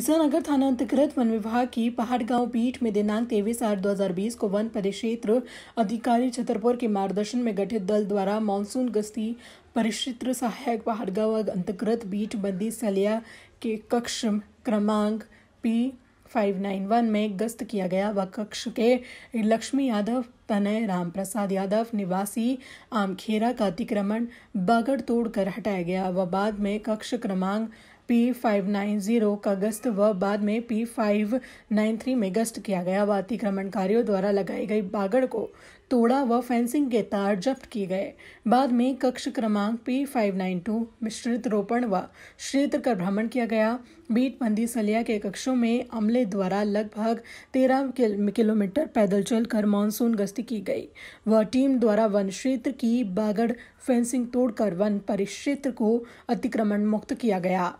ईसानगर थाना अंतर्गत वन विभाग की पहाड़गांव पीठ में दिनांक तेईस आठ बीस को वन परिक्षेत्र अधिकारी छतरपुर के मार्गदर्शन में गठित दल द्वारा मानसून गश्ती परिक्षेत्र सहायक गांव अंतर्गत बीट बंदी सलिया के कक्ष क्रमांक पी फाइव नाइन वन में गश्त किया गया व कक्ष के लक्ष्मी यादव तनय राम प्रसाद यादव निवासी आमखेरा का अतिक्रमण बागड़ तोड़कर हटाया गया व बाद में कक्ष क्रमांक पी फाइव नाइन जीरो का गश्त व बाद में पी फाइव नाइन थ्री में गश्त किया गया व अतिक्रमणकारियों द्वारा लगाई गई बागड़ को तोड़ा व फेंसिंग के तार जब्त किए गए बाद में कक्ष क्रमांक पी फाइव नाइन टू मिश्रित रोपण व क्षेत्र का भ्रमण किया गया बीटबंदी सलिया के कक्षों में अमले द्वारा लगभग तेरह किलोमीटर पैदल चलकर मानसून गश्ती की गई व टीम द्वारा वन क्षेत्र की बागड़ फेंसिंग तोड़कर वन परिक्षेत्र को अतिक्रमण मुक्त किया गया